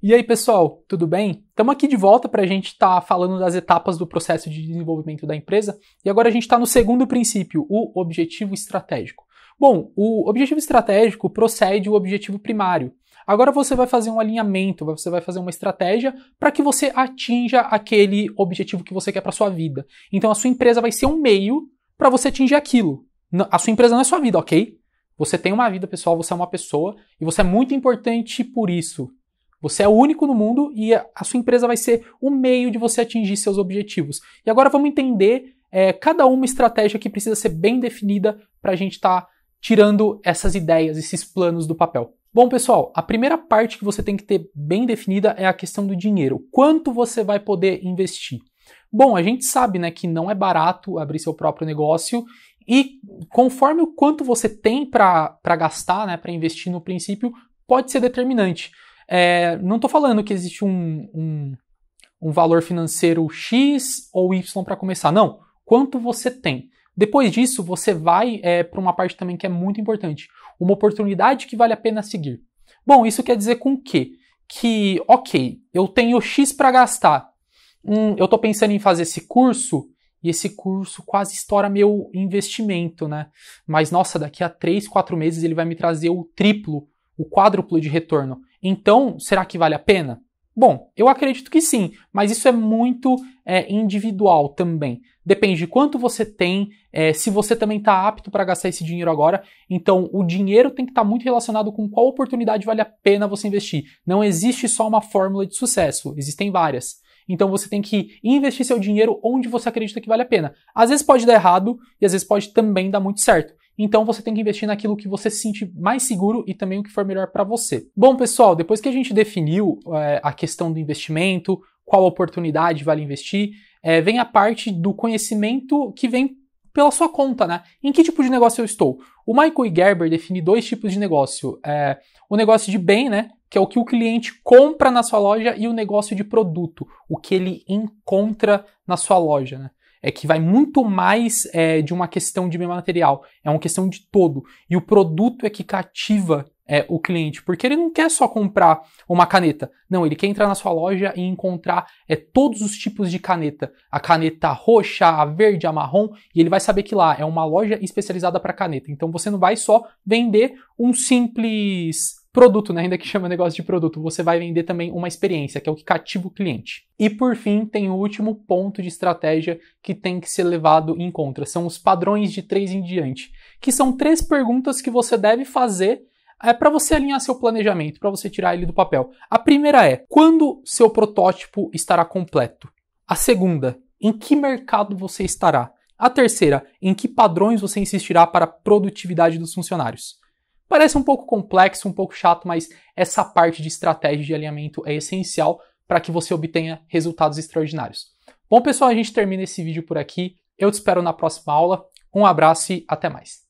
E aí, pessoal, tudo bem? Estamos aqui de volta para a gente estar tá falando das etapas do processo de desenvolvimento da empresa. E agora a gente está no segundo princípio, o objetivo estratégico. Bom, o objetivo estratégico procede o objetivo primário. Agora você vai fazer um alinhamento, você vai fazer uma estratégia para que você atinja aquele objetivo que você quer para sua vida. Então a sua empresa vai ser um meio para você atingir aquilo. A sua empresa não é sua vida, ok? Você tem uma vida pessoal, você é uma pessoa e você é muito importante por isso. Você é o único no mundo e a sua empresa vai ser o meio de você atingir seus objetivos. E agora vamos entender é, cada uma estratégia que precisa ser bem definida para a gente estar tá tirando essas ideias, esses planos do papel. Bom, pessoal, a primeira parte que você tem que ter bem definida é a questão do dinheiro. Quanto você vai poder investir? Bom, a gente sabe né, que não é barato abrir seu próprio negócio e conforme o quanto você tem para gastar, né, para investir no princípio, pode ser determinante. É, não estou falando que existe um, um, um valor financeiro X ou Y para começar. Não. Quanto você tem? Depois disso, você vai é, para uma parte também que é muito importante, uma oportunidade que vale a pena seguir. Bom, isso quer dizer com o quê? Que, ok, eu tenho X para gastar, hum, eu estou pensando em fazer esse curso, e esse curso quase estoura meu investimento, né? Mas, nossa, daqui a 3, 4 meses ele vai me trazer o triplo, o quádruplo de retorno. Então, será que vale a pena? Bom, eu acredito que sim, mas isso é muito é, individual também. Depende de quanto você tem, é, se você também está apto para gastar esse dinheiro agora. Então, o dinheiro tem que estar tá muito relacionado com qual oportunidade vale a pena você investir. Não existe só uma fórmula de sucesso, existem várias. Então você tem que investir seu dinheiro onde você acredita que vale a pena. Às vezes pode dar errado e às vezes pode também dar muito certo. Então você tem que investir naquilo que você se sente mais seguro e também o que for melhor para você. Bom, pessoal, depois que a gente definiu é, a questão do investimento, qual oportunidade vale investir, é, vem a parte do conhecimento que vem pela sua conta, né? Em que tipo de negócio eu estou? O Michael Gerber define dois tipos de negócio: é, o negócio de bem, né? Que é o que o cliente compra na sua loja, e o negócio de produto, o que ele encontra na sua loja, né? é que vai muito mais é, de uma questão de meio material, é uma questão de todo. E o produto é que cativa é, o cliente, porque ele não quer só comprar uma caneta, não, ele quer entrar na sua loja e encontrar é, todos os tipos de caneta, a caneta roxa, a verde, a marrom, e ele vai saber que lá é uma loja especializada para caneta. Então você não vai só vender um simples produto, né? ainda que chama negócio de produto, você vai vender também uma experiência, que é o que cativa o cliente. E por fim, tem o último ponto de estratégia que tem que ser levado em conta, são os padrões de três em diante, que são três perguntas que você deve fazer é para você alinhar seu planejamento, para você tirar ele do papel. A primeira é: quando seu protótipo estará completo? A segunda, em que mercado você estará? A terceira, em que padrões você insistirá para a produtividade dos funcionários? Parece um pouco complexo, um pouco chato, mas essa parte de estratégia de alinhamento é essencial para que você obtenha resultados extraordinários. Bom, pessoal, a gente termina esse vídeo por aqui. Eu te espero na próxima aula. Um abraço e até mais.